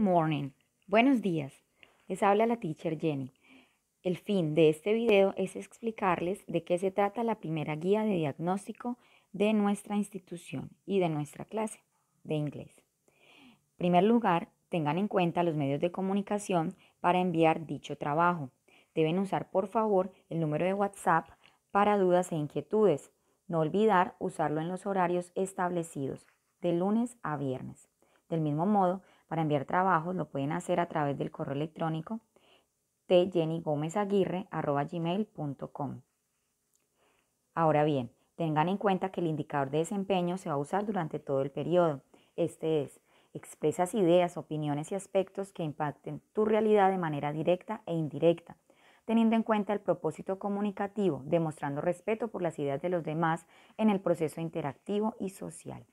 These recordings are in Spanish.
morning. Buenos días. Les habla la teacher Jenny. El fin de este video es explicarles de qué se trata la primera guía de diagnóstico de nuestra institución y de nuestra clase de inglés. En primer lugar, tengan en cuenta los medios de comunicación para enviar dicho trabajo. Deben usar por favor el número de WhatsApp para dudas e inquietudes. No olvidar usarlo en los horarios establecidos, de lunes a viernes. Del mismo modo, para enviar trabajos lo pueden hacer a través del correo electrónico de Ahora bien, tengan en cuenta que el indicador de desempeño se va a usar durante todo el periodo. Este es, expresas ideas, opiniones y aspectos que impacten tu realidad de manera directa e indirecta, teniendo en cuenta el propósito comunicativo, demostrando respeto por las ideas de los demás en el proceso interactivo y social.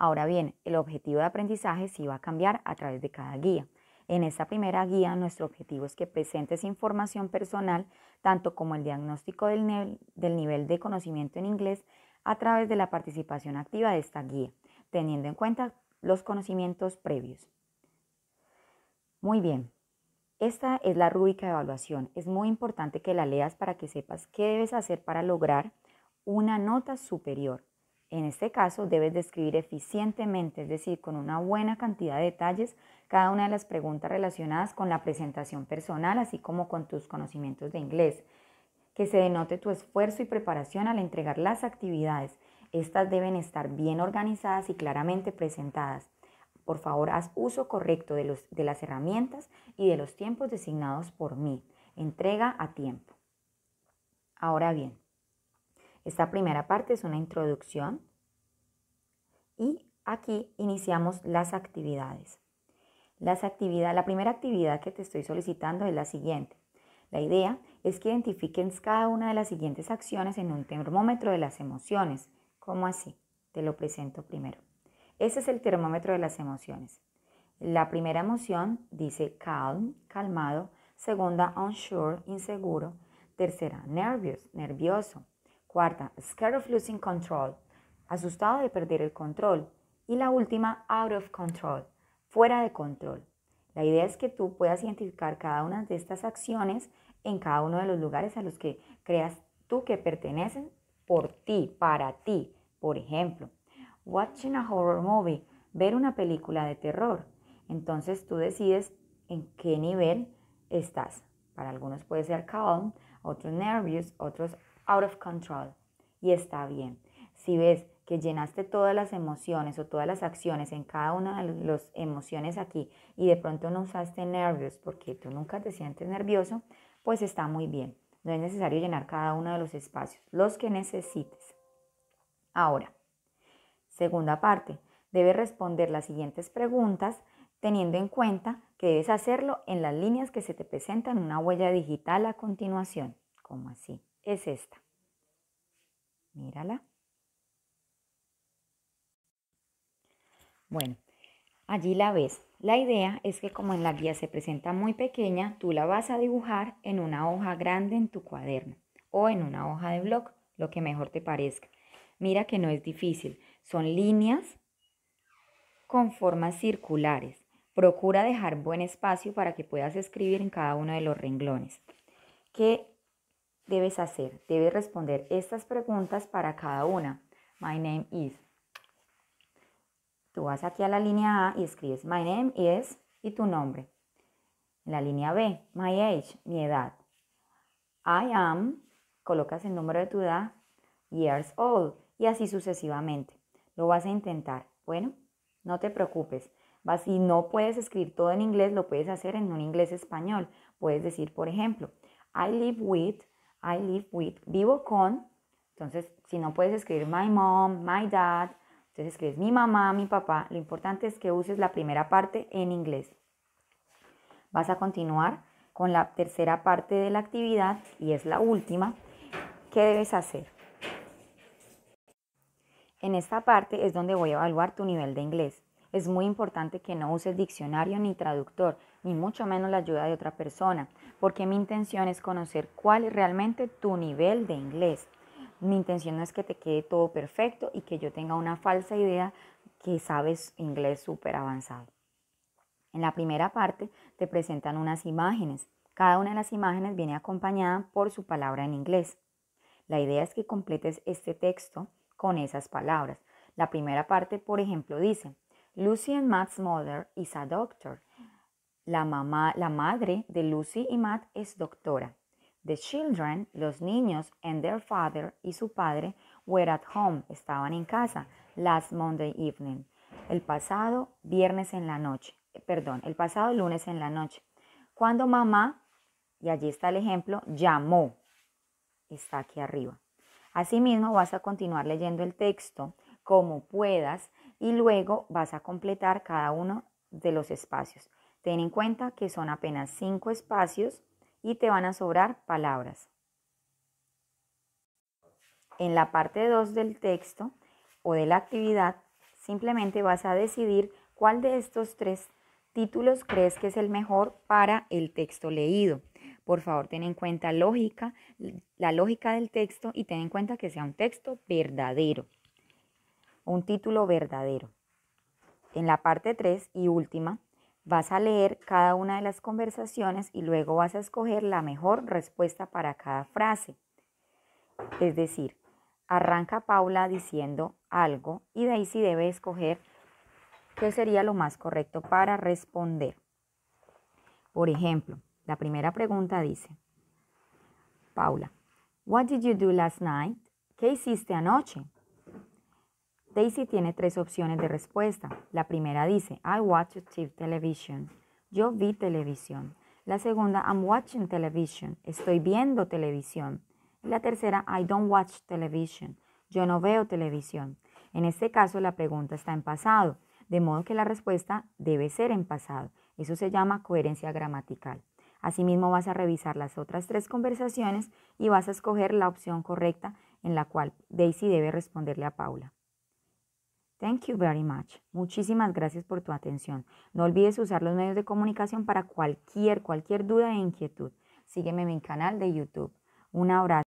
Ahora bien, el objetivo de aprendizaje sí va a cambiar a través de cada guía. En esta primera guía, nuestro objetivo es que presentes información personal, tanto como el diagnóstico del, nivel, de conocimiento en inglés, a través de la participación activa de esta guía, teniendo en cuenta los conocimientos previos. Muy bien, esta es la rúbrica de evaluación. Es muy importante que la leas para que sepas qué debes hacer para lograr una nota superior. En este caso, debes describir eficientemente, es decir, con una buena cantidad de detalles, cada una de las preguntas relacionadas con la presentación personal, así como con tus conocimientos de inglés. Que se denote tu esfuerzo y preparación al entregar las actividades. Estas deben estar bien organizadas y claramente presentadas. Por favor, haz uso correcto de, de las herramientas y de los tiempos designados por mí. Entrega a tiempo. Ahora bien, esta primera parte es una introducción y aquí iniciamos las actividades. Las la primera actividad que te estoy solicitando es la siguiente. La idea es que identifiquen cada una de las siguientes acciones en un termómetro de las emociones. ¿Cómo así? Te lo presento primero. Ese es el termómetro de las emociones. La primera emoción dice calm, calmado. Segunda, unsure, inseguro. Tercera, nervioso, nervioso. Cuarta, scared of losing control, asustado de perder el control. Y la última, out of control, fuera de control. La idea es que tú puedas identificar cada una de estas acciones en cada uno de los lugares a los que creas tú que pertenecen por ti, para ti. Por ejemplo, watching a horror movie, ver una película de terror. Entonces tú decides en qué nivel estás. Para algunos puede ser calm, otros nervous, otros out of control. Y está bien. Si ves que llenaste todas las emociones o todas las acciones en cada una de las emociones aquí y de pronto no usaste nervios porque tú nunca te sientes nervioso, pues está muy bien. No es necesario llenar cada uno de los espacios, los que necesites. Ahora, segunda parte, debes responder las siguientes preguntas teniendo en cuenta que debes hacerlo en las líneas que se te presentan una huella digital a continuación. como así? es esta. Mírala. Bueno, allí la ves. La idea es que como en la guía se presenta muy pequeña, tú la vas a dibujar en una hoja grande en tu cuaderno o en una hoja de blog, lo que mejor te parezca. Mira que no es difícil, son líneas con formas circulares. Procura dejar buen espacio para que puedas escribir en cada uno de los renglones. ¿Qué debes hacer? Debes responder estas preguntas para cada una. My name is. Tú vas aquí a la línea A y escribes My name is y tu nombre. En la línea B, My age, mi edad. I am, colocas el número de tu edad, years old y así sucesivamente. Lo vas a intentar. Bueno, no te preocupes. si no puedes escribir todo en inglés, lo puedes hacer en un inglés español. Puedes decir, por ejemplo, I live with I live with, vivo con. Entonces, si no puedes escribir my mom, my dad, entonces escribes mi mamá, mi papá. Lo importante es que uses la primera parte en inglés. Vas a continuar con la tercera parte de la actividad y es la última. ¿Qué debes hacer? En esta parte es donde voy a evaluar tu nivel de inglés. Es muy importante que no uses diccionario ni traductor, ni mucho menos la ayuda de otra persona porque mi intención es conocer cuál es realmente tu nivel de inglés. Mi intención no es que te quede todo perfecto y que yo tenga una falsa idea que sabes inglés súper avanzado. En la primera parte te presentan unas imágenes. Cada una de las imágenes viene acompañada por su palabra en inglés. La idea es que completes este texto con esas palabras. La primera parte, por ejemplo, dice, Lucy and Matt's mother is a doctor. La, mamá, la madre de Lucy y Matt es doctora. The children, los niños, and their father y su padre were at home, estaban en casa, last Monday evening. El pasado viernes en la noche, eh, perdón, el pasado lunes en la noche. Cuando mamá, y allí está el ejemplo, llamó, está aquí arriba. Asimismo, vas a continuar leyendo el texto como puedas y luego vas a completar cada uno de los espacios. Ten en cuenta que son apenas cinco espacios y te van a sobrar palabras. En la parte 2 del texto o de la actividad, simplemente vas a decidir cuál de estos tres títulos crees que es el mejor para el texto leído. Por favor, ten en cuenta lógica, la lógica del texto y ten en cuenta que sea un texto verdadero, un título verdadero. En la parte 3 y última, Vas a leer cada una de las conversaciones y luego vas a escoger la mejor respuesta para cada frase. Es decir, arranca Paula diciendo algo y de Daisy debe escoger qué sería lo más correcto para responder. Por ejemplo, la primera pregunta dice, Paula, what did you do last night? ¿Qué hiciste anoche? Daisy tiene tres opciones de respuesta. La primera dice, I watch TV television. Yo vi televisión. La segunda, I'm watching television. Estoy viendo televisión. La tercera, I don't watch television. Yo no veo televisión. En este caso, la pregunta está en pasado, de modo que la respuesta debe ser en pasado. Eso se llama coherencia gramatical. Asimismo, vas a revisar las otras tres conversaciones y vas a escoger la opción correcta en la cual Daisy debe responderle a Paula. Thank you very much. Muchísimas gracias por tu atención. No olvides usar los medios de comunicación para cualquier, cualquier duda e inquietud. Sígueme en mi canal de YouTube. Un abrazo.